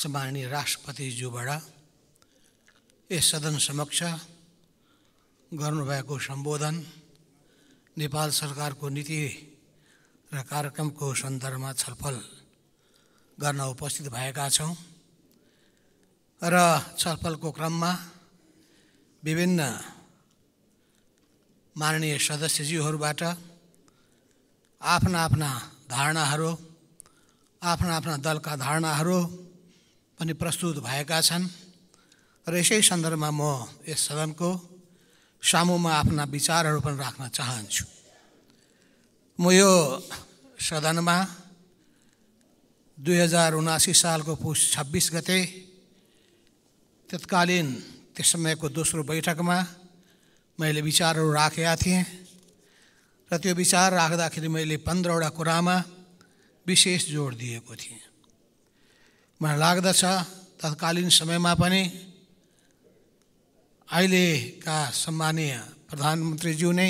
सम्माननीय राष्ट्रपतिज्यूबाट यस सदन समक्ष गर्नुभएको सम्बोधन नेपाल सरकारको नीति र कार्यक्रमको सन्दर्भमा छलफल गर्न उपस्थित भएका छौँ र छलफलको क्रममा विभिन्न माननीय सदस्यज्यूहरूबाट आफ्ना आफ्ना धारणाहरू आफ्ना आफ्ना दलका धारणाहरू पनि प्रस्तुत भएका छन् र यसै सन्दर्भमा म यस सदनको सामुमा आफ्ना विचारहरू पनि राख्न चाहन्छु म यो सदनमा दुई हजार उनासी सालको पुस छब्बिस गते तत्कालीन त्यस समयको दोस्रो बैठकमा मैले विचारहरू राखेका थिएँ र त्यो विचार राख्दाखेरि मैले पन्ध्रवटा कुरामा विशेष जोड दिएको थिएँ मलाई लाग्दछ तत्कालीन समयमा पनि अहिलेका सम्मानीय प्रधानमन्त्रीज्यू नै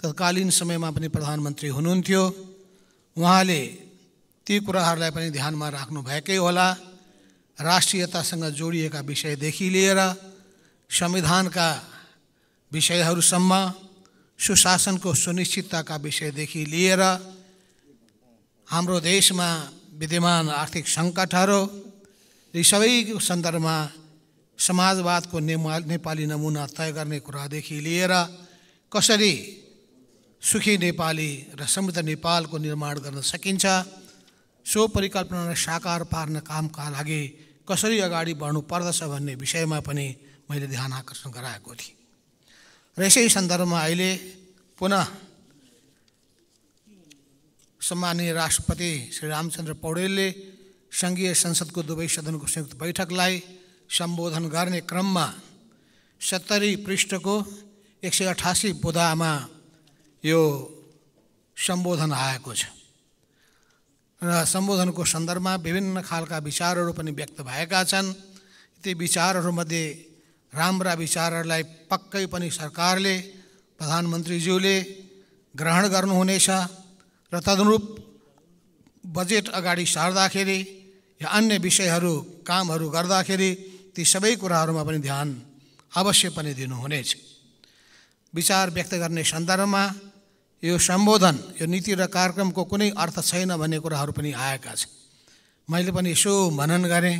तत्कालीन समयमा पनि प्रधानमन्त्री हुनुहुन्थ्यो उहाँले ती कुराहरूलाई पनि ध्यानमा राख्नुभएकै होला राष्ट्रियतासँग जोडिएका विषयदेखि लिएर संविधानका विषयहरूसम्म सुशासनको सुनिश्चितताका विषयदेखि लिएर हाम्रो देशमा विद्यमान आर्थिक सङ्कटहरू यी सबैको सन्दर्भमा समाजवादको नेमा नेपाली नमुना तय गर्ने कुरादेखि लिएर कसरी सुखी नेपाली र समृद्ध नेपालको निर्माण गर्न सकिन्छ सो परिकल्पनालाई साकार पार्न कामका लागि कसरी अगाडि बढ्नु पर्दछ भन्ने विषयमा पनि मैले ध्यान आकर्षण गराएको थिएँ र यसै सन्दर्भमा अहिले पुनः सम्मानीय राष्ट्रपति श्री रामचन्द्र पौडेलले सङ्घीय संसदको दुवै सदनको संयुक्त बैठकलाई सम्बोधन गर्ने क्रममा सत्तरी पृष्ठको एक सय अठासी बुदामा यो सम्बोधन आएको छ र सम्बोधनको सन्दर्भमा विभिन्न खालका विचारहरू पनि व्यक्त भएका छन् ती विचारहरूमध्ये राम्रा विचारहरूलाई पक्कै पनि सरकारले प्रधानमन्त्रीज्यूले ग्रहण गर्नुहुनेछ र तदनुरूप बजेट अगाडि सार्दाखेरि या अन्य विषयहरू कामहरू गर्दाखेरि ती सबै कुराहरूमा पनि ध्यान अवश्य पनि दिनुहुनेछ विचार व्यक्त गर्ने सन्दर्भमा यो सम्बोधन यो नीति र कार्यक्रमको कुनै अर्थ छैन भन्ने कुराहरू पनि आएका छन् मैले पनि यसो मनन गरेँ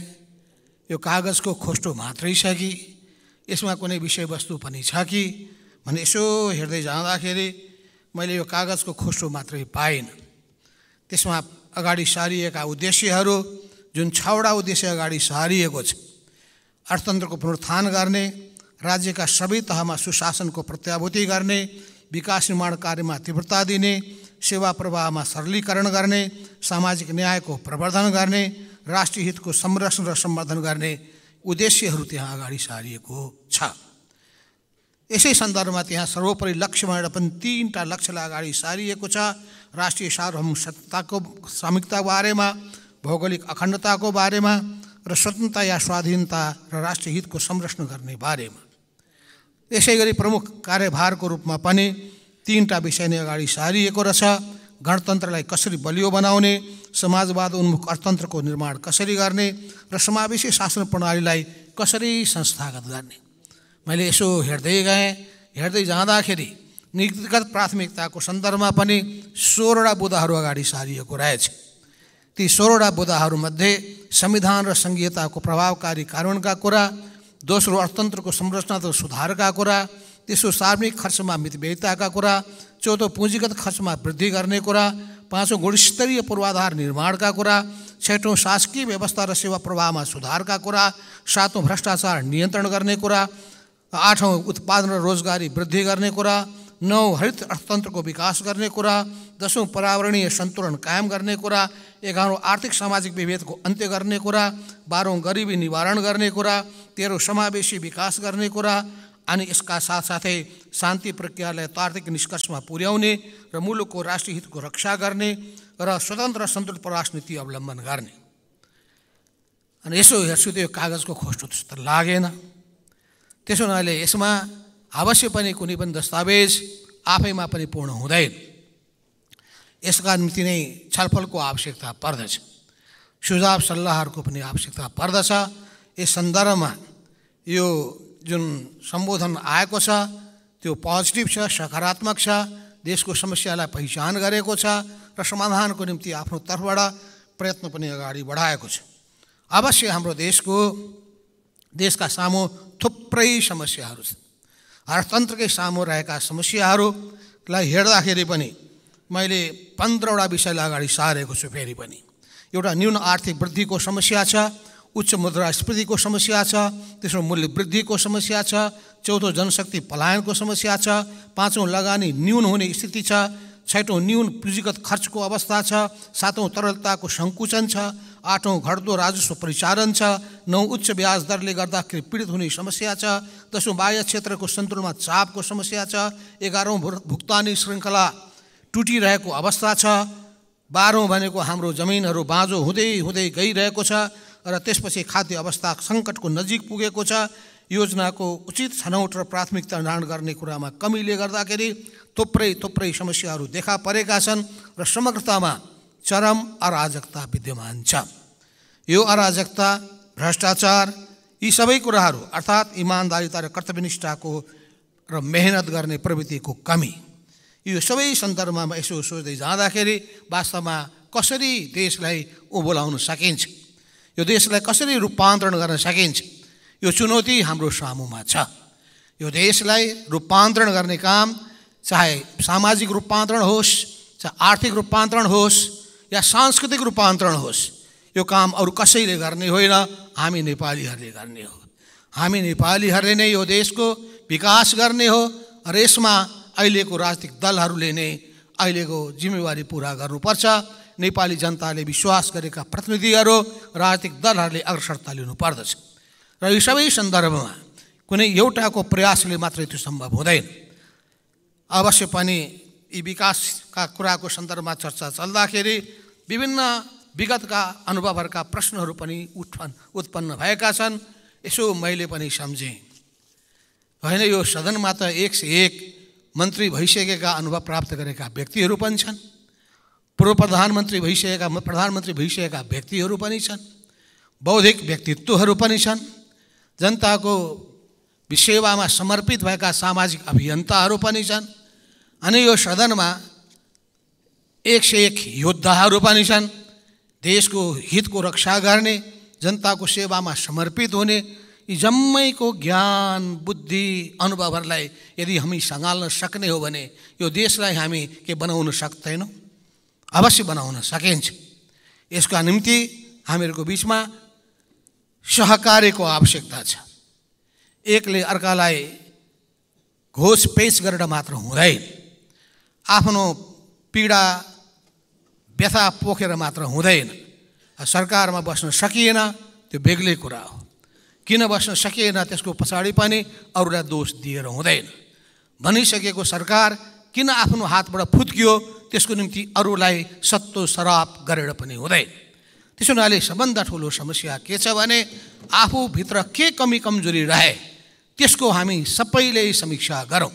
यो कागजको खोस्टो मात्रै छ कि यसमा कुनै विषयवस्तु पनि छ कि भने यसो हेर्दै जाँदाखेरि मैले यो कागजको खोस्रो मात्रै पाइनँ त्यसमा अगाडि सारिएका उद्देश्यहरू जुन छवटा उद्देश्य अगाडि सारिएको छ अर्थतन्त्रको पुनरुत्थान गर्ने राज्यका सबै तहमा सुशासनको प्रत्याभूति गर्ने विकास निर्माण कार्यमा तीव्रता दिने सेवा प्रवाहमा सरलीकरण गर्ने सामाजिक न्यायको प्रवर्धन गर्ने राष्ट्रिय हितको संरक्षण र सम्वर्धन गर्ने उद्देश्यहरू त्यहाँ अगाडि सारिएको छ यसै सन्दर्भमा त्यहाँ सर्वोपरि लक्ष्य भनेर पनि तिनवटा लक्ष्यलाई अगाडि सारिएको छ राष्ट्रिय सार्वभौम सत्ताको श्रमिकताको बारेमा भौगोलिक अखण्डताको बारेमा र स्वतन्त्रता या स्वाधीनता र राष्ट्रिय हितको संरक्षण गर्ने बारेमा यसै गरी प्रमुख कार्यभारको रूपमा पनि तिनवटा विषय नै अगाडि सारिएको रहेछ गणतन्त्रलाई कसरी बलियो बनाउने समाजवाद उन्मुख अर्थतन्त्रको निर्माण कसरी गर्ने र समावेशी शासन प्रणालीलाई कसरी संस्थागत गर्ने मैले यसो हेर्दै गएँ हेर्दै जाँदाखेरि नीतिगत प्राथमिकताको सन्दर्भमा पनि सोह्रवटा बुदाहरू अगाडि सारिएको रहेछ ती सोह्रवटा बुधाहरूमध्ये संविधान र सङ्घीयताको प्रभावकारी कारणका कुरा दोस्रो अर्थतन्त्रको संरचनात्मक सुधारका कुरा तेस्रो सार्वजनिक खर्चमा मितव्ययताका कुरा चौथो पुँजीगत खर्चमा वृद्धि गर्ने कुरा पाँचौँ गुणस्तरीय पूर्वाधार निर्माणका कुरा छैठौँ शासकीय व्यवस्था र सेवा प्रवाहमा सुधारका कुरा सातौँ भ्रष्टाचार नियन्त्रण गर्ने कुरा आठ उत्पादन रोजगारी वृद्धि करने कुरा नौ हरित को विकास करने कुरा दसौ पर्यावरणीय संतुलन कायम करने कुरा एघारौँ आर्थिक सामाजिक को अंत्य करने कुरा बाह्रौँ गरीबी निवारण करने कुरा तेह्रौँ समावेशी विकास गर्ने कुरा ही शांति प्रक्रिया शान्ति तो निष्कर्ष में पुर्यावने पुर्याउने को राष्ट्रीय हित को रक्षा करने और स्वतंत्र सन्तुलित प्रवास नीति अवलंबन करने अनि यसो तो त यो तो खोज्नु त्यसो हुनाले यसमा अवश्य पनि कुनै पनि दस्तावेज आफैमा पनि पूर्ण हुँदैन यसका निम्ति नै छलफलको आवश्यकता पर्दछ सुझाव सल्लाहहरूको पनि आवश्यकता पर्दछ यस सन्दर्भमा यो जुन सम्बोधन आएको छ त्यो पोजिटिभ छ सकारात्मक छ देशको समस्यालाई पहिचान गरेको छ र समाधानको निम्ति आफ्नो तर्फबाट प्रयत्न पनि अगाडि बढाएको छ अवश्य हाम्रो देशको देशका सामु थुप्रै समस्याहरू छन् अर्थतन्त्रकै सामु रहेका समस्याहरूलाई हेर्दाखेरि पनि मैले पन्ध्रवटा विषयलाई अगाडि सारेको छु फेरि पनि एउटा न्यून आर्थिक वृद्धिको समस्या छ उच्च मुद्रास्फीतिको समस्या छ तेस्रो मूल्य वृद्धिको समस्या छ चौथो जनशक्ति पलायनको समस्या छ पाँचौँ लगानी न्यून हुने स्थिति छ छैटौँ न्यून पुँजीगत खर्चको अवस्था छ सातौँ तरलताको सङ्कुचन छ आठौँ घट्दो राजस्व परिचालन छ नौ उच्च ब्याज दरले गर्दाखेरि पीडित हुने समस्या छ दसौँ बाह्य क्षेत्रको सन्तुलनमा चापको समस्या छ एघारौँ भुक्तानी श्रृङ्खला टुटिरहेको अवस्था छ बाह्रौँ भनेको हाम्रो जमिनहरू बाँझो हुँदै हुँदै गइरहेको छ र त्यसपछि खाद्य अवस्था सङ्कटको नजिक पुगेको छ योजनाको उचित छनौट र प्राथमिकता निर्धारण गर्ने कुरामा कमीले गर्दाखेरि थुप्रै थुप्रै समस्याहरू देखा परेका छन् र समग्रतामा चरम अराजकता विद्यमान छ यो अराजकता भ्रष्टाचार यी सबै कुराहरू अर्थात् इमान्दारिता र कर्तव्यनिष्ठाको र मेहनत गर्ने प्रवृत्तिको कमी यो सबै सन्दर्भमा यसो सोच्दै जाँदाखेरि वास्तवमा कसरी देशलाई उभोलाउन सकिन्छ यो देशलाई कसरी रूपान्तरण गर्न सकिन्छ यो चुनौती हाम्रो सामुमा छ यो देशलाई रूपान्तरण गर्ने काम चाहे सामाजिक रूपान्तरण होस् चाहे आर्थिक रूपान्तरण होस् या सांस्कृतिक रूपान्तरण होस् यो काम अरू कसैले गर्ने होइन हामी नेपालीहरूले गर्ने हो हामी नेपालीहरूले नै यो देशको विकास गर्ने हो र यसमा अहिलेको राजनीतिक दलहरूले नै अहिलेको जिम्मेवारी पुरा गर्नुपर्छ नेपाली जनताले विश्वास गरेका प्रतिनिधिहरू राजनीतिक दलहरूले अग्रसरता लिनु पर्दछ र यी सबै सन्दर्भमा कुनै एउटाको प्रयासले मात्रै त्यो सम्भव हुँदैन अवश्य पनि यी विकासका कुराको सन्दर्भमा चर्चा चल्दाखेरि विभिन्न विगतका अनुभवहरूका प्रश्नहरू पनि उत्पन्न उत्पन्न भएका छन् यसो मैले पनि सम्झेँ होइन यो सदनमा त एक से एक मन्त्री भइसकेका अनुभव प्राप्त गरेका व्यक्तिहरू पनि छन् पूर्व प्रधानमन्त्री भइसकेका प्रधानमन्त्री भइसकेका व्यक्तिहरू पनि छन् बौद्धिक व्यक्तित्वहरू पनि छन् जनताको सेवामा समर्पित भएका सामाजिक अभियन्ताहरू पनि छन् अनि यो सदनमा एक से एक योद्धाहरू पनि छन् देशको हितको रक्षा गर्ने जनताको सेवामा समर्पित हुने यी जम्मैको ज्ञान बुद्धि अनुभवहरूलाई यदि हामी सँगाल्न सक्ने हो भने यो देशलाई हामी के बनाउन सक्दैनौँ अवश्य बनाउन सकिन्छ यसका निम्ति हामीहरूको बिचमा सहकार्यको आवश्यकता छ एकले अर्कालाई घोष पेस गरेर मात्र हुँदैन आफ्नो पीडा व्यथा पोखेर मात्र हुँदैन सरकारमा बस्न सकिएन त्यो बेग्लै कुरा हो किन बस्न सकिएन त्यसको पछाडि पनि अरूलाई दोष दिएर हुँदैन भनिसकेको सरकार किन आफ्नो हातबाट फुत्कियो त्यसको निम्ति अरूलाई सत्तो सराप गरेर पनि हुँदैन त्यसो हुनाले सबभन्दा ठुलो समस्या के छ भने आफूभित्र के कमी कमजोरी रहे त्यसको हामी सबैले समीक्षा गरौँ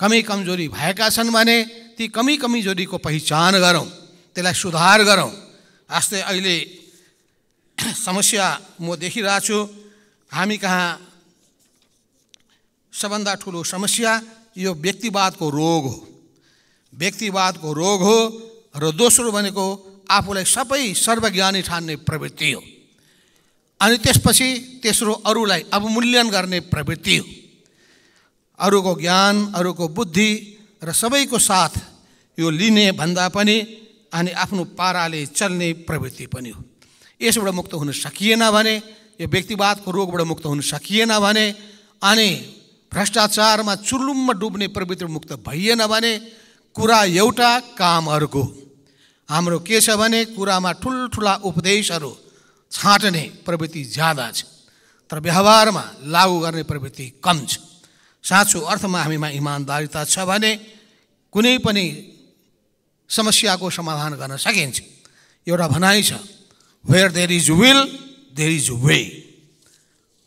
कमी कमजोरी भएका छन् भने ती कमी कमजोरीको पहिचान गरौँ त्यसलाई सुधार गरौँ जस्तै अहिले समस्या म देखिरहेछु हामी कहाँ सबभन्दा ठुलो समस्या यो व्यक्तिवादको रोग हो व्यक्तिवादको रोग हो र दोस्रो भनेको आफूलाई सबै सर्वज्ञानी ठान्ने प्रवृत्ति हो अनि त्यसपछि तेस्रो अरूलाई अवमूल्यन गर्ने प्रवृत्ति हो अरूको ज्ञान अरूको बुद्धि र सबैको साथ यो लिने भन्दा पनि अनि आफ्नो पाराले चल्ने प्रवृत्ति पनि हो यसबाट मुक्त हुन सकिएन भने यो व्यक्तिवादको रोगबाट मुक्त हुन सकिएन भने अनि भ्रष्टाचारमा चुरलुम्मा डुब्ने प्रवृत्ति मुक्त भइएन भने कुरा एउटा काम अर्को हाम्रो के छ भने कुरामा ठुल्ठुला उपदेशहरू छाँट्ने प्रवृत्ति ज्यादा छ तर व्यवहारमा लागु गर्ने प्रवृत्ति कम छ साँचो अर्थमा हामीमा इमान्दारिता छ भने कुनै पनि समस्याको समाधान गर्न सकिन्छ एउटा भनाइ छ where there is will there is way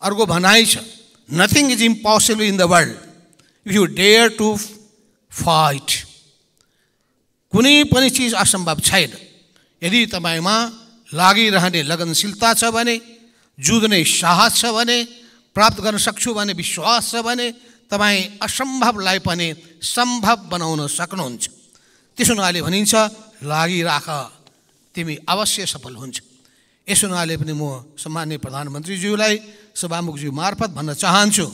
अर्को भनाइ छ nothing is impossible in the world if you dare to fight कुनै पनि चिज असम्भव छैन यदि तपाईँमा लागिरहने लगनशीलता छ भने जुझ्ने साहस छ भने प्राप्त गर्न सक्छु भने विश्वास छ भने तपाईँ असम्भवलाई पनि सम्भव बनाउन सक्नुहुन्छ त्यसो हुनाले भनिन्छ लागिराख तिमी अवश्य सफल हुन्छ यसो हुनाले पनि म सम्मान्य प्रधानमन्त्रीज्यूलाई सभामुखज्यू मार्फत भन्न चाहन्छु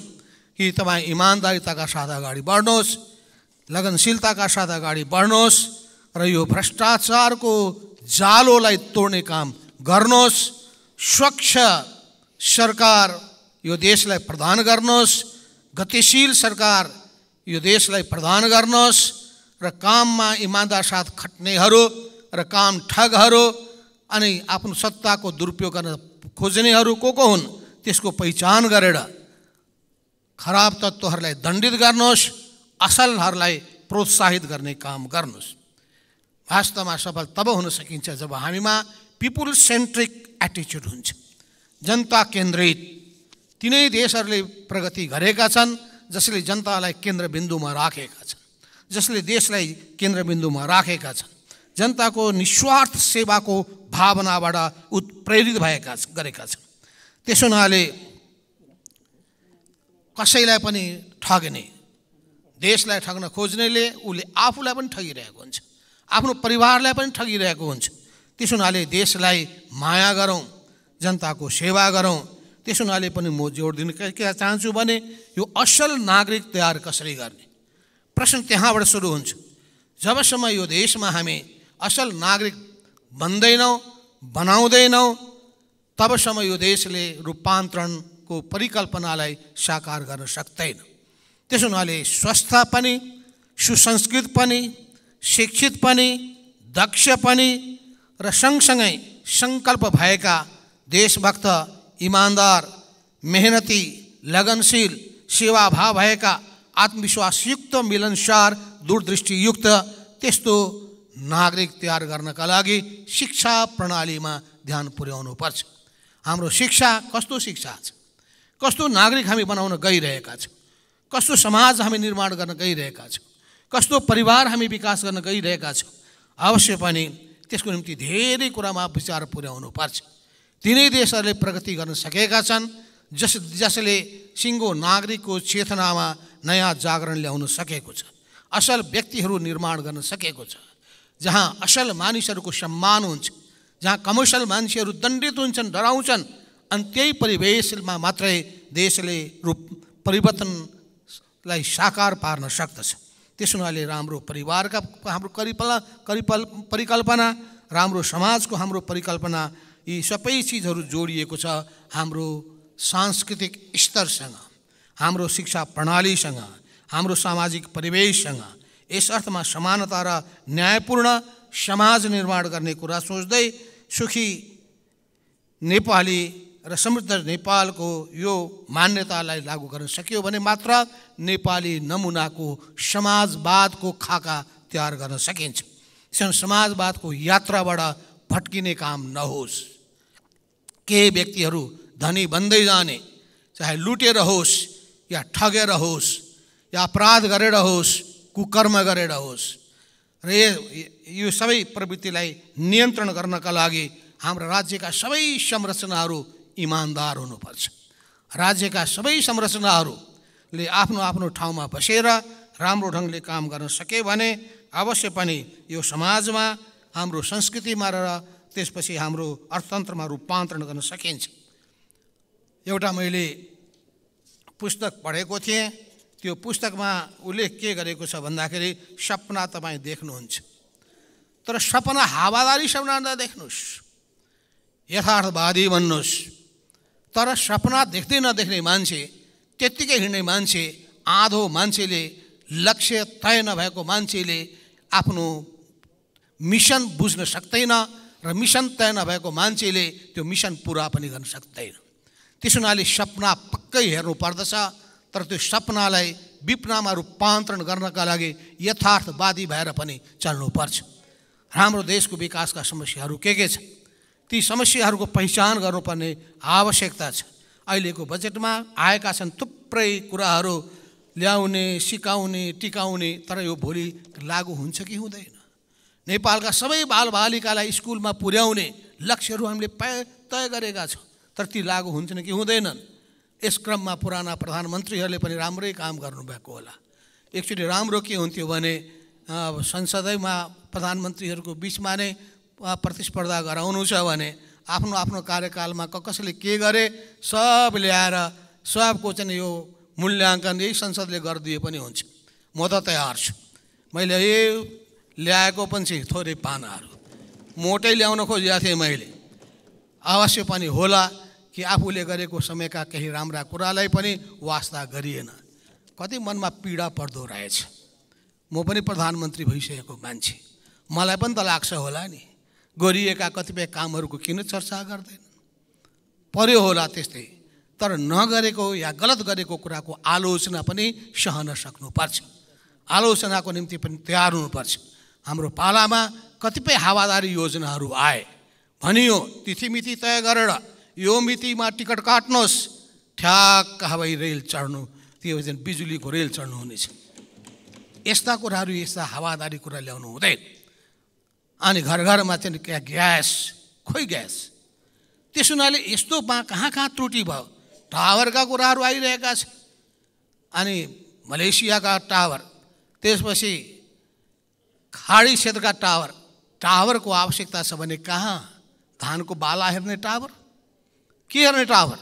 कि तपाईँ इमान्दारिताका साथ अगाडि बढ्नुहोस् लगनशीलताका साथ अगाडि बढ्नुहोस् र यो भ्रष्टाचारको जालोलाई तोड्ने काम गर्नुहोस् स्वच्छ सरकार यो देशलाई प्रदान गर्नुहोस् गतिशील सरकार यो देशलाई प्रदान गर्नुहोस् र काममा इमान्दार साथ खट्नेहरू र काम ठगहरू अनि आफ्नो सत्ताको दुरुपयोग गर्न खोज्नेहरू को को हुन् त्यसको पहिचान गरेर खराब तत्त्वहरूलाई दण्डित गर्नुहोस् असलहरूलाई प्रोत्साहित गर्ने काम गर्नुहोस् वास्तवमा सफल तब हुन सकिन्छ जब हामीमा पिपुल सेन्ट्रिक एटिच्युड हुन्छ जनता केन्द्रित तिनै देशहरूले प्रगति गरेका छन् जसले जनतालाई केन्द्रबिन्दुमा राखेका छन् जसले देशलाई केन्द्रबिन्दुमा राखेका छन् जनताको निस्वार्थ सेवाको भावनाबाट उत्प्रेरित भएका गरेका छन् त्यसो हुनाले कसैलाई पनि ठग्ने देशलाई ठग्न खोज्नेले उसले आफूलाई पनि ठगिरहेको हुन्छ आफ्नो परिवारलाई पनि ठगिरहेको हुन्छ त्यसो हुनाले देशलाई माया गरौँ जनताको सेवा गरौँ त्यसो हुनाले पनि म जोड के चाहन्छु भने यो असल नागरिक तयार कसरी गर्ने प्रश्न त्यहाँबाट सुरु हुन्छ जबसम्म यो देशमा हामी असल नागरिक बन्दैनौँ बनाउँदैनौँ तबसम्म यो देशले रूपान्तरणको परिकल्पनालाई साकार गर्न सक्दैन त्यसो हुनाले स्वस्थ पनि सुसंस्कृत पनि शिक्षित पनि दक्ष पनि र सँगसँगै सङ्कल्प भएका देशभक्त ईमानदार मेहनती लगनशील सेवा भाव भएका आत्मविश्वासयुक्त मिलनसार दूरदृष्टियुक्त त्यस्तो नागरिक तयार गर्नका लागि शिक्षा प्रणालीमा ध्यान पुर्याउनु पर्छ हाम्रो शिक्षा कस्तो शिक्षा छ कस्तो नागरिक हामी बनाउन गइरहेका छौँ कस्तो समाज हामी निर्माण गर्न गइरहेका छौँ कस्तो परिवार हामी विकास गर्न गइरहेका छौँ अवश्य पनि त्यसको निम्ति धेरै कुरामा विचार पुर्याउनु पर्छ तिनै देशहरूले प्रगति गर्न सकेका छन् जस जसले सिङ्गो नागरिकको चेतनामा नयाँ जागरण ल्याउन सकेको छ असल व्यक्तिहरू निर्माण गर्न सकेको छ जहाँ असल मानिसहरूको सम्मान हुन्छ जहाँ कमर्सियल मान्छेहरू दण्डित हुन्छन् डराउँछन् अनि त्यही परिवेशमा मात्रै देशले रूप परिवर्तनलाई साकार पार्न सक्दछ त्यस हुनाले राम्रो परिवारका हाम्रो करिपला करिपल परिकल्पना राम्रो समाजको हाम्रो परिकल्पना यी सबै चिजहरू जोडिएको छ हाम्रो सांस्कृतिक स्तरसँग हाम्रो शिक्षा प्रणालीसँग हाम्रो सामाजिक परिवेशसँग यस अर्थमा समानता र न्यायपूर्ण समाज निर्माण गर्ने कुरा सोच्दै सुखी नेपाली र समृद्ध नेपालको यो मान्यतालाई लागू गर्न सकियो भने मात्र नेपाली नमुनाको समाजवादको खाका तयार गर्न सकिन्छ समाजवादको यात्राबाट भट्किने काम नहोस् केही व्यक्तिहरू धनी बन्दै जाने चाहे लुटेर होस् या ठगेर होस् या अपराध गरेर होस् कुकर्म गरेर होस् र यो सबै प्रवृत्तिलाई नियन्त्रण गर्नका लागि हाम्रो राज्यका सबै संरचनाहरू इमान्दार हुनुपर्छ राज्यका सबै संरचनाहरूले आफ्नो आफ्नो ठाउँमा बसेर राम्रो ढङ्गले काम गर्न सके भने अवश्य पनि यो समाजमा हाम्रो संस्कृतिमा र त्यसपछि हाम्रो अर्थतन्त्रमा रूपान्तरण गर्न सकिन्छ एउटा मैले पुस्तक पढेको थिएँ त्यो पुस्तकमा उल्लेख के गरेको छ भन्दाखेरि सपना तपाईँ देख्नुहुन्छ तर सपना हावादारी सपना देख्नुहोस् यथार्थवादी भन्नुहोस् तर सपना देख्दै नदेख्ने मान्छे त्यत्तिकै हिँड्ने मान्छे आधो मान्छेले लक्ष्य तय नभएको मान्छेले आफ्नो मिसन बुझ्न सक्दैन र मिसन तय नभएको मान्छेले त्यो मिसन पुरा पनि गर्न सक्दैन त्यसो हुनाले सपना पक्कै हेर्नु पर्दछ तर त्यो सपनालाई विपनामा रूपान्तरण गर्नका लागि यथार्थवादी भएर पनि चल्नुपर्छ हाम्रो देशको विकासका समस्याहरू के के छन् ती समस्याहरूको पहिचान गर्नुपर्ने आवश्यकता छ अहिलेको बजेटमा आएका छन् थुप्रै कुराहरू ल्याउने सिकाउने टिकाउने तर यो भोलि लागु हुन्छ कि हुँदैन नेपालका सबै बालबालिकालाई स्कुलमा पुर्याउने लक्ष्यहरू हामीले तय गरेका छौँ तर ती लागू हुन्छन् कि हुँदैनन् यस क्रममा पुराना प्रधानमन्त्रीहरूले पनि राम्रै काम गर्नुभएको होला एकचोटि राम्रो के हुन्थ्यो भने संसदैमा प्रधानमन्त्रीहरूको बिचमा नै प्रतिस्पर्धा गराउनु छ भने आफ्नो आफ्नो कार्यकालमा क कसले के गरे सब ल्याएर सबको चाहिँ यो मूल्याङ्कन यही संसदले गरिदिए पनि हुन्छ म त तयार छु मैले यही ल्याएको पनि छ थोरै पानाहरू मोटै ल्याउन खोजेको थिएँ मैले अवश्य पनि होला कि आफूले गरेको समयका केही राम्रा कुरालाई पनि वास्ता गरिएन कति मनमा पीडा पर्दो रहेछ म पनि प्रधानमन्त्री भइसकेको मान्छे मलाई पनि त लाग्छ होला नि गरिएका कतिपय कामहरूको किन चर्चा गर्दैन पर्यो होला त्यस्तै तर नगरेको या गलत गरेको कुराको आलोचना पनि सहन सक्नुपर्छ आलोचनाको निम्ति पनि तयार हुनुपर्छ हाम्रो पालामा कतिपय हावादारी योजनाहरू आए भनियो तिथिमिति तय गरेर यो मितिमा टिकट काट्नुहोस् ठ्याक्क हवाई रेल चढ्नु त्यो दिन बिजुलीको रेल चढ्नु हुनेछ यस्ता कुराहरू यस्ता हावादारी कुरा ल्याउनु हुँदैन अनि घर घरमा चाहिँ क्या ग्यास खोइ ग्यास त्यस हुनाले यस्तो बा कहाँ कहाँ त्रुटि भयो टावरका कुराहरू आइरहेका छन् अनि मलेसियाका टावर त्यसपछि खाड़ी क्षेत्र का टावर टावर को आवश्यकता सबने कहाँ धान को बाला हेर्ने टावर के हेर्ने टावर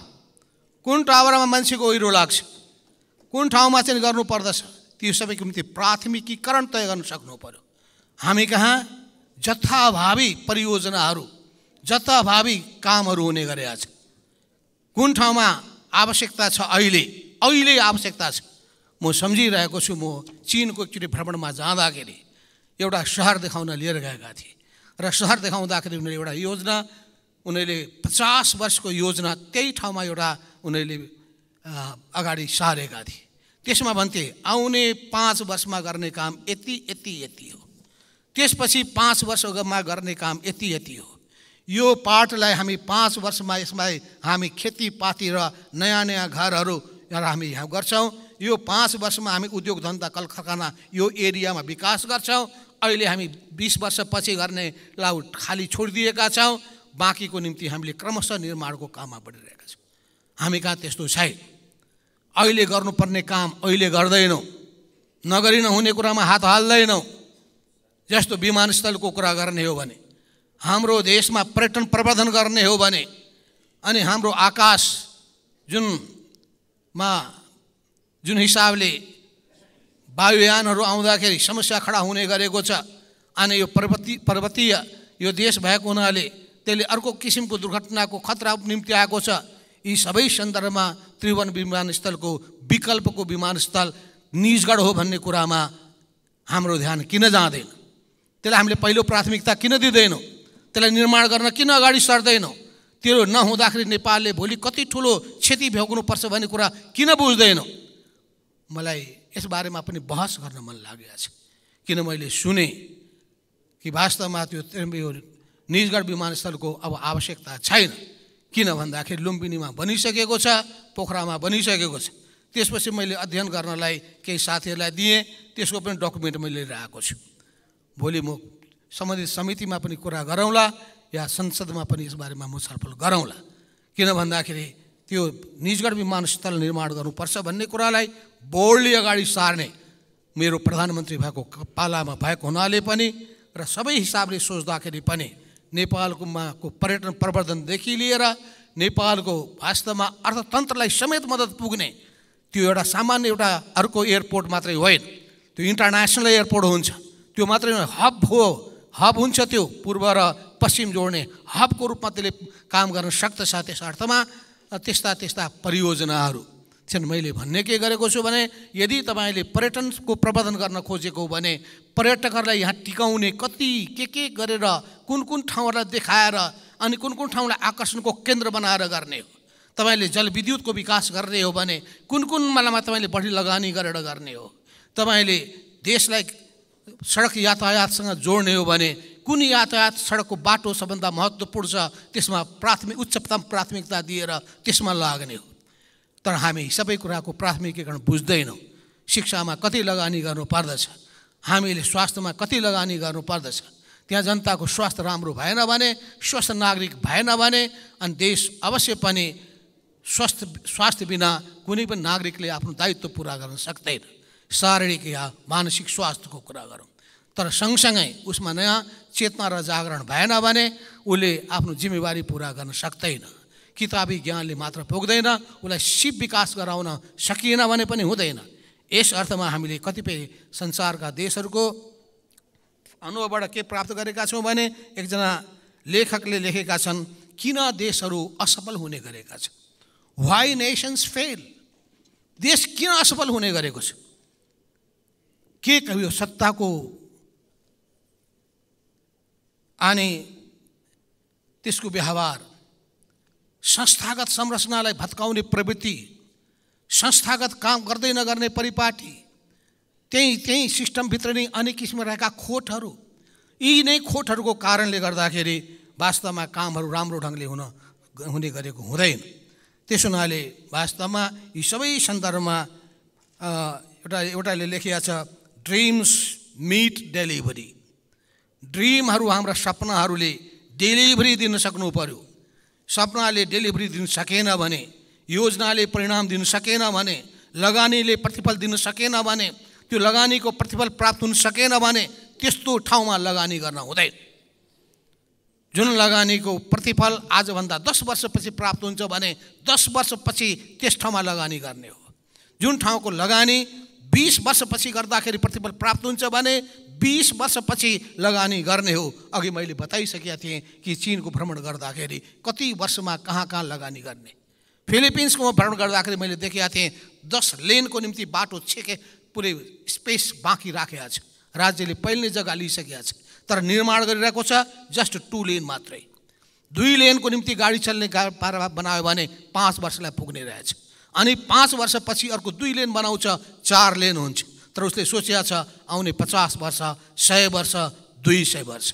कुन टावरमा मान्छेको ओहिरो लाग्छ कुन ठाउँमा चाहिँ गर्नुपर्दछ त्यो सबैको निम्ति प्राथमिकीकरण तय गर्न सक्नु पर्यो हामी कहाँ जथाभावी परियोजनाहरू जथाभावी कामहरू हुने गरेका छन् कुन ठाउँमा आवश्यकता छ अहिले अहिले आवश्यकता छ म सम्झिरहेको छु म चिनको एकचोटि भ्रमणमा जाँदाखेरि एउटा सहर देखाउन लिएर गएका थिए र सहर देखाउँदाखेरि उनीहरूले एउटा योजना उनीहरूले पचास वर्षको योजना त्यही ठाउँमा एउटा उनीहरूले अगाडि सारेका थिए त्यसमा भन्थे आउने पाँच वर्षमा गर्ने काम यति यति यति हो त्यसपछि पाँच वर्षमा गर्ने काम यति यति हो यो पार्टलाई हामी पाँच वर्षमा यसमा हामी खेतीपाती र नयाँ नयाँ घरहरू हामी यहाँ गर्छौँ यो पाँच वर्षमा हामी उद्योग धन्दा कल कारखाना यो एरियामा विकास गर्छौँ अहिले हामी बिस वर्षपछि गर्ने लाउ खाली छोडिदिएका छौँ बाँकीको निम्ति हामीले क्रमशः निर्माणको काममा बढिरहेका छौँ हामी कहाँ त्यस्तो छैन अहिले गर्नुपर्ने काम अहिले गर्दैनौँ नगरिन नहुने कुरामा हात हाल्दैनौँ जस्तो विमानस्थलको कुरा गर्ने हो भने हाम्रो देशमा पर्यटन प्रवर्धन गर्ने हो भने अनि हाम्रो आकाश जुनमा जुन हिसाबले वायुयानहरू आउँदाखेरि समस्या खडा हुने गरेको छ अनि यो पर्वती पर्वतीय यो देश भएको हुनाले त्यसले अर्को किसिमको दुर्घटनाको खतरा निम्ति आएको छ यी सबै सन्दर्भमा त्रिभुवन विमानस्थलको विकल्पको विमानस्थल निजगढ हो भन्ने कुरामा हाम्रो ध्यान किन जाँदैन त्यसलाई हामीले पहिलो प्राथमिकता किन दिँदैनौँ त्यसलाई निर्माण गर्न किन अगाडि सर्दैनौँ त्यो नहुँदाखेरि नेपालले भोलि कति ठुलो क्षति भ्याउनुपर्छ भन्ने कुरा किन बुझ्दैनौँ मलाई यसबारेमा पनि बहस गर्न मन लागेको छ किन मैले सुने कि वास्तवमा त्यो यो निजगढ विमानस्थलको अब आवश्यकता छैन किन भन्दाखेरि लुम्बिनीमा बनिसकेको छ पोखरामा बनिसकेको छ त्यसपछि मैले अध्ययन गर्नलाई केही साथीहरूलाई दिएँ त्यसको पनि डकुमेन्ट मैले लिएर आएको छु भोलि म सम्बन्धित समितिमा पनि कुरा गरौँला या संसदमा पनि यसबारेमा म छलफल गरौँला किन भन्दाखेरि त्यो निजगढ विमानस्थल निर्माण गर्नुपर्छ भन्ने कुरालाई बोर्डले अगाडि सार्ने मेरो प्रधानमन्त्री भएको पालामा भएको हुनाले पनि र सबै हिसाबले सोच्दाखेरि पनि नेपालकोमाको पर्यटन प्रवर्धनदेखि लिएर नेपालको वास्तवमा अर्थतन्त्रलाई समेत मद्दत पुग्ने त्यो एउटा सामान्य एउटा अर्को एयरपोर्ट मात्रै होइन त्यो इन्टरनेसनल एयरपोर्ट हुन्छ त्यो मात्रै हब हो हब हुन्छ त्यो पूर्व र पश्चिम जोड्ने हबको रूपमा त्यसले काम गर्न सक्दछ त्यस अर्थमा त्यस्ता त्यस्ता परियोजनाहरू छन् मैले भन्ने के गरेको छु भने यदि तपाईँले पर्यटनको प्रबन्धन गर्न खोजेको हो भने पर्यटकहरूलाई यहाँ टिकाउने कति के के गरेर कुन कुन ठाउँहरूलाई देखाएर अनि कुन कुन ठाउँलाई आकर्षणको केन्द्र बनाएर गर्ने हो तपाईँले जलविद्युतको विकास गर्ने हो भने कुन कुन मालामा तपाईँले बढी लगानी गरेर गर्ने हो तपाईँले देशलाई सडक यातायातसँग जोड्ने हो भने कुन यातायात सडकको बाटो सबभन्दा महत्त्वपूर्ण छ त्यसमा प्राथमिक उच्चतम प्राथमिकता दिएर त्यसमा लाग्ने हो तर हामी सबै कुराको प्राथमिकीकरण बुझ्दैनौँ शिक्षामा कति लगानी गर्नुपर्दछ हामीले स्वास्थ्यमा कति लगानी गर्नुपर्दछ त्यहाँ जनताको स्वास्थ्य राम्रो भएन भने स्वस्थ नागरिक भएन भने अनि देश अवश्य पनि स्वस्थ स्वास्थ्य बिना कुनै पनि नागरिकले आफ्नो दायित्व पुरा गर्न सक्दैन शारीरिक या मानसिक स्वास्थ्यको कुरा गरौँ तर सँगसँगै उसमा नयाँ चेतना र जागरण भएन भने उसले आफ्नो जिम्मेवारी पुरा गर्न सक्दैन किताबी ज्ञानले मात्र पुग्दैन उसलाई शिव विकास गराउन सकिएन भने पनि हुँदैन यस अर्थमा हामीले कतिपय संसारका देशहरूको अनुभवबाट के प्राप्त गरेका छौँ भने एकजना लेखकले लेखेका छन् किन देशहरू असफल हुने गरेका छन् वाइ नेसन्स फेल देश किन असफल हुने गरेको छ के यो सत्ताको अनि त्यसको व्यवहार संस्थागत संरचनालाई भत्काउने प्रवृत्ति संस्थागत काम गर्दै नगर्ने परिपाटी त्यहीँ त्यहीँ सिस्टमभित्र नै अनेक किसिममा रहेका खोटहरू यी नै खोटहरूको कारणले गर्दाखेरि वास्तवमा कामहरू राम्रो ढङ्गले हुन हुने गरेको हुँदैन त्यसो हुनाले वास्तवमा यी सबै सन्दर्भमा एउटा एउटाले लेखिया छ ड्रिम्स मिट डेलिभरी ड्रिमहरू हाम्रा सपनाहरूले डेलिभरी दिन सक्नु पऱ्यो सपनाले डेलिभरी दिन सकेन भने योजनाले परिणाम दिन सकेन भने लगानीले प्रतिफल दिन सकेन भने त्यो लगानीको प्रतिफल प्राप्त हुन सकेन भने त्यस्तो ठाउँमा लगानी गर्न हुँदैन जुन लगानीको प्रतिफल आजभन्दा दस वर्षपछि प्राप्त हुन्छ भने दस वर्षपछि त्यस ठाउँमा लगानी गर्ने हो जुन ठाउँको लगानी बिस वर्षपछि गर्दाखेरि प्रतिफल प्राप्त हुन्छ भने बिस वर्षपछि लगानी गर्ने हो अघि मैले बताइसकेका थिएँ कि चिनको भ्रमण गर्दाखेरि कति वर्षमा कहाँ कहाँ लगानी गर्ने फिलिपिन्सको भ्रमण गर्दाखेरि मैले देखेका थिएँ दस लेनको निम्ति बाटो छेके पुरै स्पेस बाँकी राखेका छ राज्यले पहिले जग्गा लिइसकेका छ तर निर्माण गरिरहेको छ जस्ट टु लेन मात्रै दुई लेनको निम्ति गाडी चल्ने गा पारा बनायो भने पाँच वर्षलाई पुग्ने रहेछ अनि पाँच वर्षपछि अर्को दुई लेन बनाउँछ चार लेन हुन्छ तर उसले सोचेको छ आउने पचास वर्ष सय वर्ष दुई सय वर्ष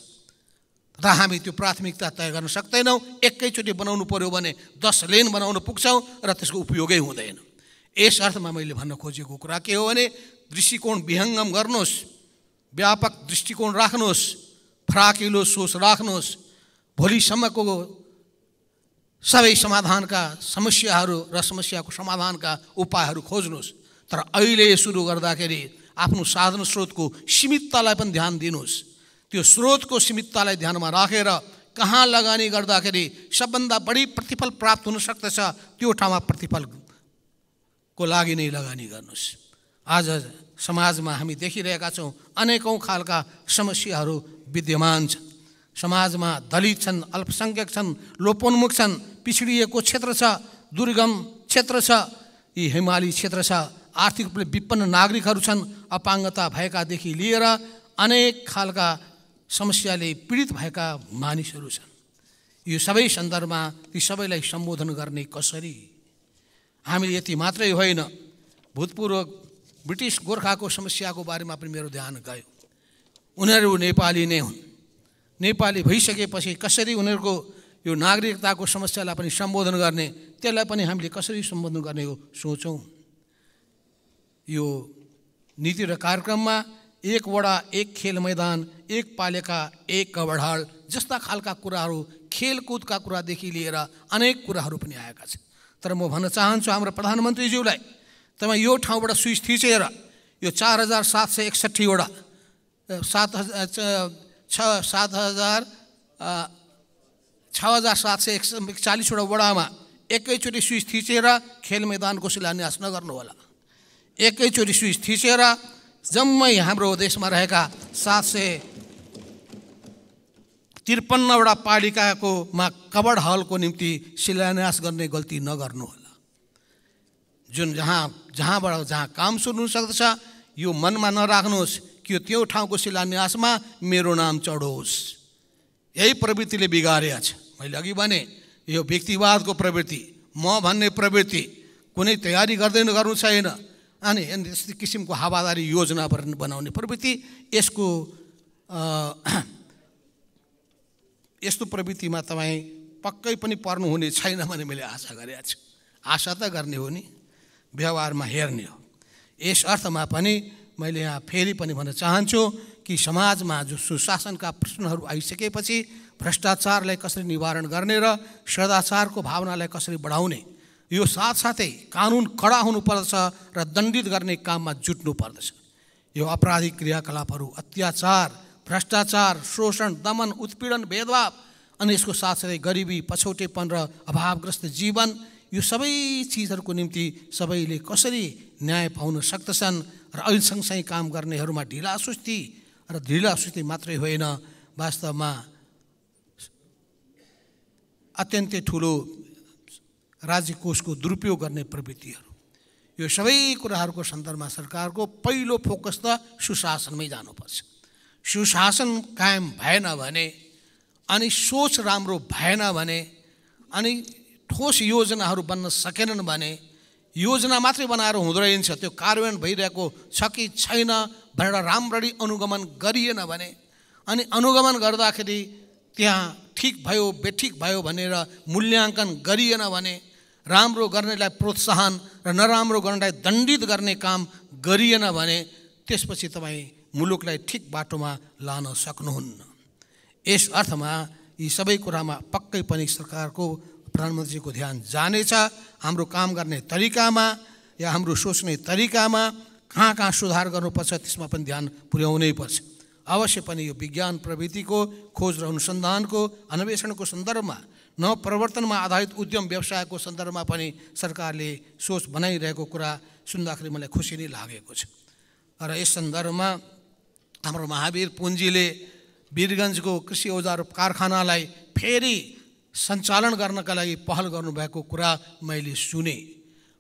र हामी त्यो प्राथमिकता तय गर्न सक्दैनौँ एकैचोटि बनाउनु पऱ्यो भने दस लेन बनाउन पुग्छौँ र त्यसको उपयोगै हुँदैन यस अर्थमा मैले भन्न खोजेको कुरा के हो भने दृष्टिकोण विहङ्गम गर्नुहोस् व्यापक दृष्टिकोण राख्नुहोस् फराकिलो सोच राख्नुहोस् भोलिसम्मको सबै समाधानका समस्याहरू र समस्याको समाधानका उपायहरू खोज्नुहोस् तर अहिले सुरु गर्दाखेरि आफ्नो साधन स्रोतको सीमिततालाई पनि ध्यान दिनुहोस् त्यो स्रोतको सीमिततालाई ध्यानमा राखेर रा, कहाँ लगानी गर्दाखेरि सबभन्दा बढी प्रतिफल प्राप्त हुन सक्दछ त्यो ठाउँमा प्रतिफलको लागि नै लगानी गर्नुहोस् आज समाजमा हामी देखिरहेका छौँ अनेकौँ खालका समस्याहरू विद्यमान छन् समाजमा दलित छन् अल्पसङ्ख्यक छन् लोपोन्मुख छन् पिछडिएको क्षेत्र छ दुर्गम क्षेत्र छ यी हिमाली क्षेत्र छ आर्थिक रूपले विपन्न नागरिकहरू छन् अपाङ्गता भएकादेखि लिएर अनेक खालका समस्याले पीडित भएका मानिसहरू छन् यो सबै सन्दर्भमा ती सबैलाई सम्बोधन गर्ने कसरी हामीले यति मात्रै होइन भूतपूर्व ब्रिटिस गोर्खाको समस्याको बारेमा पनि मेरो ध्यान गयो उनीहरू नेपाली नै ने हुन् नेपाली भइसकेपछि कसरी उनीहरूको यो नागरिकताको समस्यालाई पनि सम्बोधन गर्ने त्यसलाई पनि हामीले कसरी सम्बोधन गर्ने हो सोचौँ यो नीति र कार्यक्रममा एक वडा एक खेल मैदान एक पालिका एक कवढाल जस्ता खालका कुराहरू खेलकुदका कुरादेखि लिएर अनेक कुराहरू पनि आएका छन् तर म भन्न चाहन्छु हाम्रो प्रधानमन्त्रीज्यूलाई तपाईँ यो ठाउँबाट स्विच थिचेर यो चार हजार सात सय एकसट्ठीवटा सात हजार छ सात हजार छ हजार सात सय एक चालिसवटा वडामा एकैचोटि स्विच थिचेर खेल मैदानको शिलान्यास नगर्नुहोला एकैचोटि स्विच थिचेर जम्मै हाम्रो देशमा रहेका सात सय त्रिपन्नवटा पालिकाकोमा कबड हलको निम्ति शिलान्यास गर्ने गल्ती नगर्नु होला जुन जहाँ जहाँबाट जहाँ काम सुन्नु सक्दछ यो मनमा नराख्नुहोस् कि त्यो ठाउँको शिलान्यासमा मेरो नाम चढोस् यही प्रवृत्तिले बिगारेको छ मैले अघि भने यो व्यक्तिवादको प्रवृत्ति म भन्ने प्रवृत्ति कुनै तयारी गर्दैन गर्नु छैन अनि यस्तै किसिमको हावादारी योजना बनाउने प्रवृत्ति यसको यस्तो प्रवृत्तिमा तपाईँ पक्कै पनि पर्नुहुने छैन भने मैले आशा गरेको छु आशा त गर्ने हो नि व्यवहारमा हेर्ने हो यस अर्थमा पनि मैले यहाँ फेरि पनि भन्न चाहन्छु कि समाजमा जो सुशासनका प्रश्नहरू आइसकेपछि भ्रष्टाचारलाई कसरी निवारण गर्ने र सदाचारको भावनालाई कसरी बढाउने यो साथसाथै कानुन कडा हुनुपर्दछ र दण्डित गर्ने काममा जुट्नु पर्दछ यो अपराधिक क्रियाकलापहरू अत्याचार भ्रष्टाचार शोषण दमन उत्पीडन भेदभाव अनि यसको साथसाथै गरिबी पछौटेपन र अभावग्रस्त जीवन यो सबै चिजहरूको निम्ति सबैले कसरी न्याय पाउन सक्दछन् र अहिले सँगसँगै काम गर्नेहरूमा ढिला सुस्ती र ढिला सुस्ती मात्रै होइन वास्तवमा अत्यन्तै ठुलो राज्यकोषको दुरुपयोग गर्ने प्रवृत्तिहरू यो सबै कुराहरूको सन्दर्भमा सरकारको पहिलो फोकस त सुशासनमै जानुपर्छ सुशासन कायम भएन भने अनि सोच राम्रो भएन भने अनि ठोस योजनाहरू बन्न सकेनन् भने योजना मात्रै बनाएर हुँदो रहेछ त्यो कार्यान्वयन भइरहेको छ कि छैन भनेर राम्ररी अनुगमन गरिएन भने अनि अनुगमन गर्दाखेरि त्यहाँ ठिक भयो बेठिक भयो भनेर मूल्याङ्कन गरिएन भने राम्रो गर्नेलाई प्रोत्साहन र नराम्रो गर्नेलाई दण्डित गर्ने काम गरिएन भने त्यसपछि तपाईँ मुलुकलाई ठिक बाटोमा लान सक्नुहुन्न यस अर्थमा यी सबै कुरामा पक्कै पनि सरकारको प्रधानमन्त्रीको ध्यान जानेछ हाम्रो काम गर्ने तरिकामा या हाम्रो सोच्ने तरिकामा कहाँ कहाँ सुधार गर्नुपर्छ त्यसमा पनि ध्यान पुर्याउनै पर्छ अवश्य पनि यो विज्ञान प्रविधिको खोज र अनुसन्धानको अन्वेषणको सन्दर्भमा प्रवर्तनमा आधारित उद्यम व्यवसायको सन्दर्भमा पनि सरकारले सोच बनाइरहेको कुरा सुन्दाखेरि मलाई खुसी नै लागेको छ र यस सन्दर्भमा हाम्रो महावीर पुँजीले वीरगन्जको कृषि औजार कारखानालाई फेरि सञ्चालन गर्नका लागि पहल गर्नुभएको कुरा मैले सुने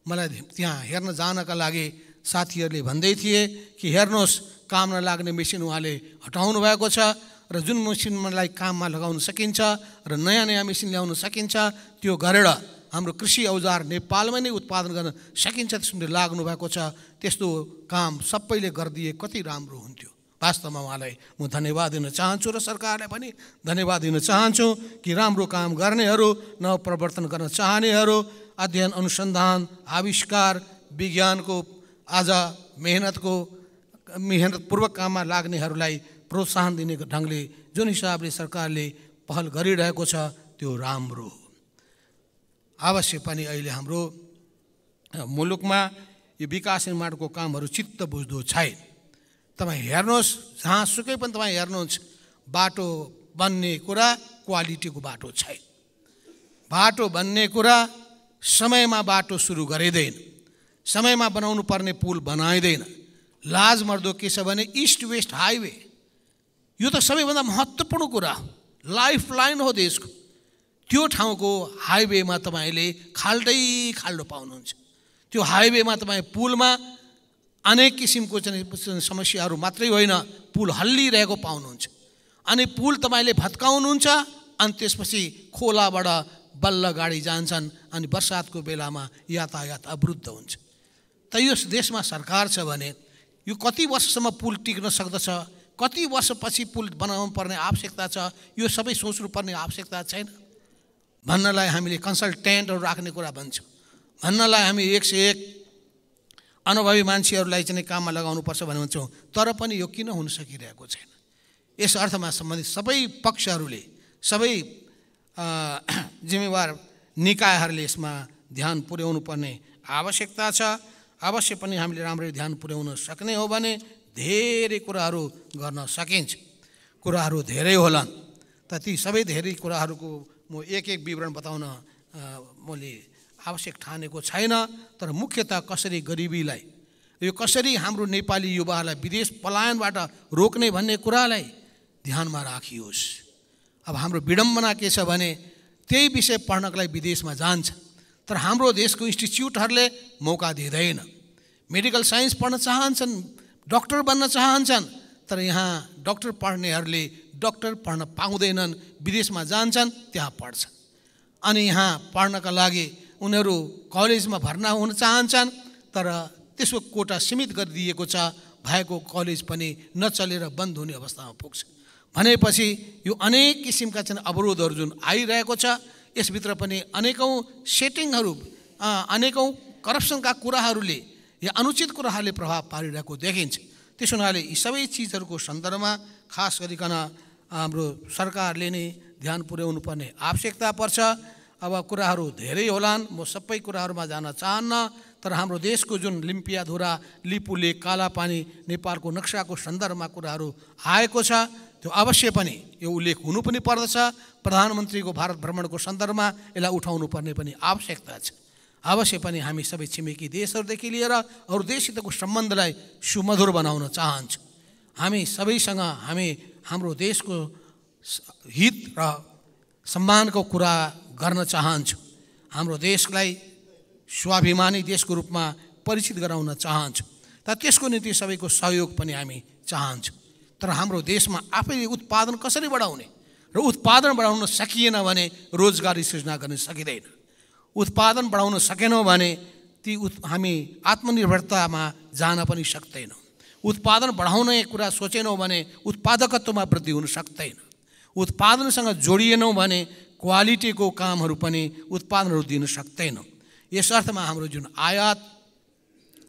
मलाई त्यहाँ हेर्न जानका लागि साथीहरूले भन्दै थिए कि हेर्नुहोस् काम नलाग्ने मेसिन उहाँले हटाउनु भएको छ र जुन मेसिनलाई काममा लगाउन सकिन्छ र नयाँ नयाँ मेसिन ल्याउन सकिन्छ त्यो गरेर हाम्रो कृषि औजार नेपालमै नै उत्पादन गर्न सकिन्छ त्यसले लाग्नु भएको छ त्यस्तो काम सबैले गरिदिए कति राम्रो हुन्थ्यो वास्तवमा उहाँलाई म धन्यवाद दिन चाहन्छु र सरकारलाई पनि धन्यवाद दिन चाहन्छु कि राम्रो काम गर्नेहरू नवप्रवर्तन गर्न चाहनेहरू अध्ययन अनुसन्धान आविष्कार विज्ञानको आज मेहनतको मेहनतपूर्वक काममा लाग्नेहरूलाई प्रोत्साहन दिने ढङ्गले जुन हिसाबले सरकारले पहल गरिरहेको छ त्यो राम्रो हो आवश्यक पनि अहिले हाम्रो मुलुकमा यो विकास निर्माणको कामहरू चित्त बुझ्दो छैन तपाईँ हेर्नुहोस् जहाँसुकै पनि तपाईँ हेर्नुहोस् बाटो बन्ने कुरा क्वालिटीको बाटो छैन बाटो बन्ने कुरा समयमा बाटो सुरु गरिँदैन समयमा बनाउनु पर्ने पुल बनाइँदैन लाज मर्दो के छ भने इस्ट वेस्ट हाइवे यो त सबैभन्दा महत्त्वपूर्ण कुरा लाइफ लाइन हो देशको त्यो ठाउँको हाइवेमा तपाईँले खाल्टै खाल्डो पाउनुहुन्छ त्यो हाइवेमा तपाईँ पुलमा अनेक किसिमको चाहिँ समस्याहरू मात्रै होइन पुल हल्लिरहेको पाउनुहुन्छ अनि पुल तपाईँले भत्काउनुहुन्छ अनि त्यसपछि खोलाबाट बल्ल गाडी जान्छन् अनि बर्सातको बेलामा यातायात अवरुद्ध हुन्छ त यो देशमा सरकार छ भने यो कति वर्षसम्म पुल टिक्न सक्दछ कति वर्षपछि पुल बनाउनु पर्ने आवश्यकता छ यो सबै सोच्नुपर्ने आवश्यकता छैन भन्नलाई हामीले कन्सल्टेन्टहरू राख्ने कुरा भन्छौँ भन्नलाई हामी एक से एक अनुभवी मान्छेहरूलाई चाहिँ काममा लगाउनुपर्छ भने भन्छौँ तर पनि यो किन हुन सकिरहेको छैन यस अर्थमा सम्बन्धित सबै पक्षहरूले सबै जिम्मेवार निकायहरूले यसमा ध्यान पुर्याउनु पर्ने आवश्यकता छ अवश्य पनि हामीले राम्ररी ध्यान पुर्याउन सक्ने हो भने धेरै कुराहरू गर्न सकिन्छ कुराहरू धेरै होलान् त ती सबै धेरै कुराहरूको म एक एक विवरण बताउन मैले आवश्यक ठानेको छैन तर मुख्यत कसरी गरिबीलाई यो कसरी हाम्रो नेपाली युवाहरूलाई विदेश पलायनबाट रोक्ने भन्ने कुरालाई ध्यानमा राखियोस् अब हाम्रो विडम्बना के छ भने त्यही विषय पढ्नको लागि विदेशमा जान्छ तर हाम्रो देशको इन्स्टिच्युटहरूले मौका दिँदैन मेडिकल साइन्स पढ्न चाहन्छन् डक्टर बन्न चाहन्छन् तर यहाँ डक्टर पढ्नेहरूले डक्टर पढ्न पाउँदैनन् विदेशमा जान्छन् त्यहाँ पढ्छन् अनि यहाँ पढ्नका लागि उनीहरू कलेजमा भर्ना हुन चाहन्छन् तर त्यसको कोटा सीमित गरिदिएको छ भएको कलेज पनि नचलेर बन्द हुने अवस्थामा पुग्छ भनेपछि यो अनेक किसिमका छन् अवरोधहरू जुन आइरहेको छ यसभित्र पनि अनेकौँ सेटिङहरू अनेकौँ करप्सनका कुराहरूले या अनुचित कुराहरूले प्रभाव पारिरहेको देखिन्छ त्यस हुनाले यी सबै चिजहरूको सन्दर्भमा खास गरिकन हाम्रो सरकारले नै ध्यान पुर्याउनु पर्ने आवश्यकता पर्छ अब कुराहरू धेरै होलान् म सबै कुराहरूमा जान चाहन्न तर हाम्रो देशको जुन लिम्पियाधुरा लिपुले कालापानी नेपालको नक्साको सन्दर्भमा कुराहरू आएको छ त्यो अवश्य पनि यो उल्लेख हुनु पनि पर्दछ प्रधानमन्त्रीको भारत भ्रमणको सन्दर्भमा यसलाई उठाउनु पर्ने पनि आवश्यकता छ अवश्य पनि हामी सबै छिमेकी देशहरूदेखि लिएर अरू देशसितको सम्बन्धलाई सुमधुर बनाउन चाहन्छु हामी सबैसँग हामी हाम्रो देशको हित र सम्मानको कुरा गर्न चाहन्छु हाम्रो देशलाई स्वाभिमानी देशको रूपमा परिचित गराउन चाहन्छु त त्यसको निम्ति सबैको सहयोग पनि हामी चाहन्छौँ तर हाम्रो देशमा आफैले उत्पादन कसरी बढाउने र उत्पादन बढाउन सकिएन भने रोजगारी सृजना गर्न सकिँदैन उत्पादन बढाउन सकेनौँ भने ती उत् हामी आत्मनिर्भरतामा जान पनि सक्दैनौँ उत्पादन बढाउने कुरा सोचेनौँ भने उत्पादकत्वमा वृद्धि हुन सक्दैन उत्पादनसँग जोडिएनौँ भने क्वालिटीको कामहरू पनि उत्पादनहरू दिन सक्दैनौँ यस अर्थमा हाम्रो जुन आयात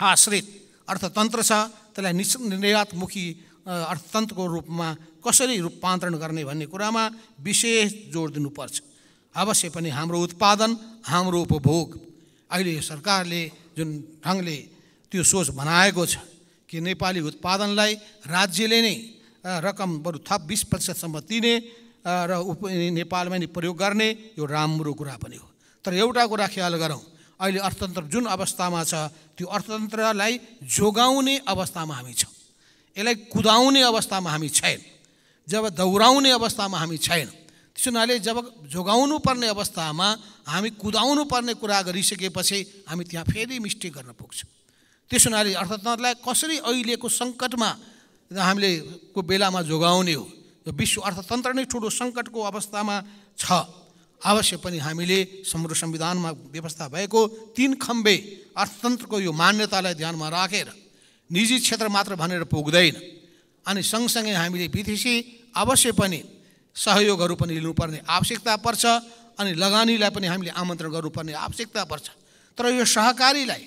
आश्रित अर्थतन्त्र छ त्यसलाई निस् निर्यातमुखी अर्थतन्त्रको रूपमा कसरी रूपान्तरण गर्ने भन्ने कुरामा विशेष जोड दिनुपर्छ अवश्य पनि हाम्रो उत्पादन हाम्रो उपभोग अहिले सरकारले जुन ढङ्गले त्यो सोच बनाएको छ कि नेपाली उत्पादनलाई राज्यले नै रकम बरु थप बिस प्रतिशतसम्म तिर्ने र उप नेपालमा नै प्रयोग गर्ने यो राम्रो कुरा पनि हो तर एउटा कुरा ख्याल गरौँ अहिले अर्थतन्त्र जुन अवस्थामा छ त्यो अर्थतन्त्रलाई जोगाउने अवस्थामा हामी छौँ यसलाई कुदाउने अवस्थामा हामी छैन जब दौडाउने अवस्थामा हामी छैनौँ त्यसो हुनाले जब जोगाउनु पर्ने अवस्थामा हामी कुदाउनु पर्ने कुरा गरिसकेपछि हामी त्यहाँ फेरि मिस्टेक गर्न पुग्छौँ त्यसो हुनाले अर्थतन्त्रलाई कसरी अहिलेको सङ्कटमा हामीले को बेलामा जोगाउने हो यो विश्व अर्थतन्त्र नै ठुलो सङ्कटको अवस्थामा छ अवश्य पनि हामीले समग्र संविधानमा व्यवस्था भएको तिन खम्बे अर्थतन्त्रको यो मान्यतालाई ध्यानमा राखेर निजी क्षेत्र मात्र भनेर पुग्दैन अनि सँगसँगै हामीले विदेशी अवश्य पनि सहयोगहरू पनि लिनुपर्ने आवश्यकता पर्छ अनि लगानीलाई पनि हामीले आमन्त्रण गर्नुपर्ने आवश्यकता पर्छ तर यो सहकारीलाई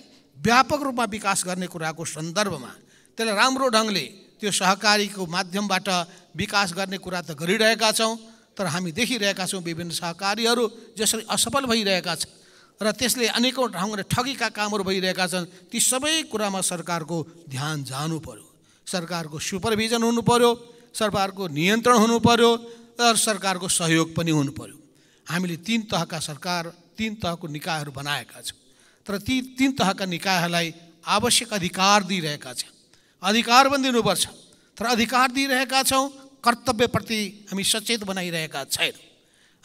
व्यापक रूपमा विकास गर्ने कुराको सन्दर्भमा त्यसलाई राम्रो ढङ्गले त्यो सहकारीको माध्यमबाट विकास गर्ने कुरा त गरिरहेका छौँ तर हामी देखिरहेका छौँ विभिन्न सहकारीहरू जसरी असफल भइरहेका छन् र त्यसले अनेकौँ ठाउँले ठगीका कामहरू भइरहेका छन् ती सबै कुरामा सरकारको ध्यान जानु पर्यो सरकारको सुपरभिजन हुनु पऱ्यो सरकारको नियन्त्रण हुनु पऱ्यो र सरकारको सहयोग पनि हुनु पऱ्यो हामीले तिन तहका सरकार तिन तहको निकायहरू बनाएका छौँ तर ती तिन तहका निकायहरूलाई आवश्यक अधिकार दिइरहेका छन् अधिकार पनि दिनुपर्छ तर अधिकार दिइरहेका छौँ कर्तव्यप्रति हामी सचेत बनाइरहेका छैनौँ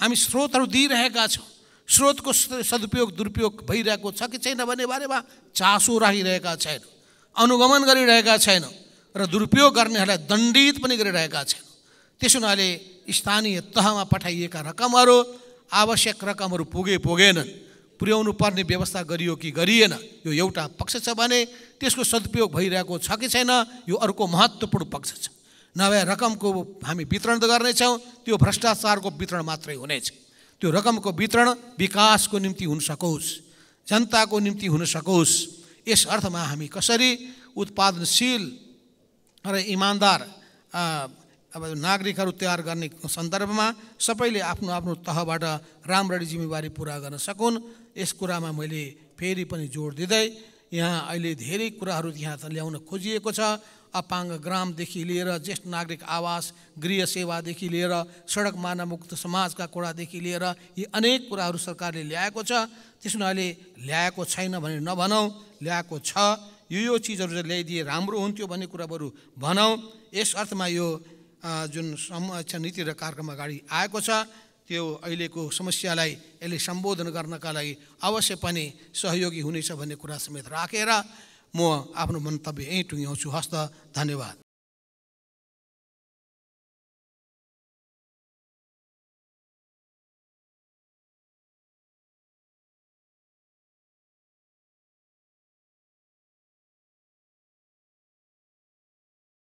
हामी स्रोतहरू दिइरहेका छौँ स्रोतको सदुपयोग दुरुपयोग भइरहेको छ कि छैन भन्ने बारेमा चासो राखिरहेका छैनौँ अनुगमन गरिरहेका छैनौँ र दुरुपयोग गर्नेहरूलाई दण्डित पनि गरिरहेका छैनौँ त्यस हुनाले स्थानीय तहमा पठाइएका रकमहरू आवश्यक रकमहरू पुगे पुगेन पुर्याउनु पर्ने व्यवस्था गरियो कि गरिएन यो एउटा पक्ष छ भने त्यसको सदुपयोग भइरहेको छ कि छैन यो अर्को महत्त्वपूर्ण पक्ष छ नभए रकमको हामी वितरण त गर्नेछौँ त्यो भ्रष्टाचारको वितरण मात्रै हुनेछ त्यो रकमको वितरण विकासको निम्ति हुन सकोस् जनताको निम्ति हुन सकोस् यस अर्थमा हामी कसरी उत्पादनशील र इमान्दार अब नागरिकहरू तयार गर्ने सन्दर्भमा सबैले आफ्नो आफ्नो तहबाट राम्ररी जिम्मेवारी पुरा गर्न सकुन् यस कुरामा मैले फेरि पनि जोड दिँदै यहाँ अहिले धेरै कुराहरू यहाँ त ल्याउन खोजिएको छ अपाङ्ग ग्रामदेखि लिएर ज्येष्ठ नागरिक आवास गृह सेवादेखि लिएर सडक मानवमुक्त समाजका कुरादेखि लिएर यी अनेक कुराहरू सरकारले ल्याएको छ त्यसमा अहिले ल्याएको छैन भने नभनौँ ल्याएको छ यो यो चिजहरू ल्याइदिए राम्रो हुन्थ्यो भन्ने कुरा बरु भनौँ यस अर्थमा यो जुन संरक्षण नीति र कार्यक्रम अगाडि आएको छ त्यो अहिलेको समस्यालाई यसले सम्बोधन गर्नका लागि अवश्य पनि सहयोगी हुनेछ भन्ने कुरा समेत राखेर म आफ्नो मन्तव्य यहीँ टुङ्ग्याउँछु हस्त धन्यवाद